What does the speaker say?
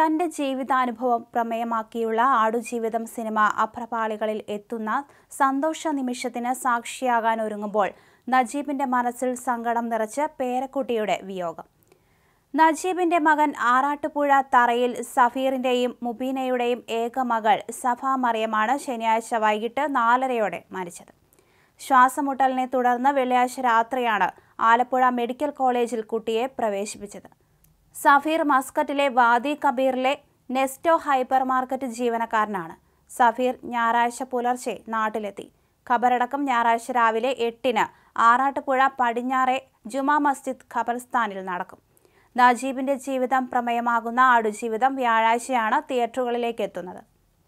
തന്റെ ജീവിതാനുഭവം പ്രമേയമാക്കിയുള്ള ആടുജീവിതം സിനിമ അപ്രപാളികളിൽ എത്തുന്ന സന്തോഷ നിമിഷത്തിന് സാക്ഷിയാകാൻ ഒരുങ്ങുമ്പോൾ നജീബിന്റെ മനസ്സിൽ സങ്കടം നിറച്ച് പേരക്കുട്ടിയുടെ വിയോഗം നജീബിന്റെ മകൻ ആറാട്ടുപുഴ തറയിൽ സഫീറിന്റെയും മുബീനയുടെയും ഏക മകൾ സഫ മറിയമാണ് ശനിയാഴ്ച വൈകിട്ട് നാലരയോടെ മരിച്ചത് ശ്വാസമുട്ടലിനെ തുടർന്ന് വെള്ളിയാഴ്ച രാത്രിയാണ് ആലപ്പുഴ മെഡിക്കൽ കോളേജിൽ കുട്ടിയെ പ്രവേശിപ്പിച്ചത് സഫീർ മസ്കറ്റിലെ വാദി കബീറിലെ നെസ്റ്റോ ഹൈപ്പർ മാർക്കറ്റ് ജീവനക്കാരനാണ് സഫീർ ഞായറാഴ്ച പുലർച്ചെ നാട്ടിലെത്തി ഖബറടക്കം ഞായറാഴ്ച രാവിലെ എട്ടിന് ആറാട്ടുപുഴ പടിഞ്ഞാറെ ജുമാ മസ്ജിദ് ഖബർസ്ഥാനിൽ നടക്കും നജീബിന്റെ ജീവിതം പ്രമേയമാകുന്ന ആടുജീവിതം വ്യാഴാഴ്ചയാണ് തിയേറ്ററുകളിലേക്ക് എത്തുന്നത്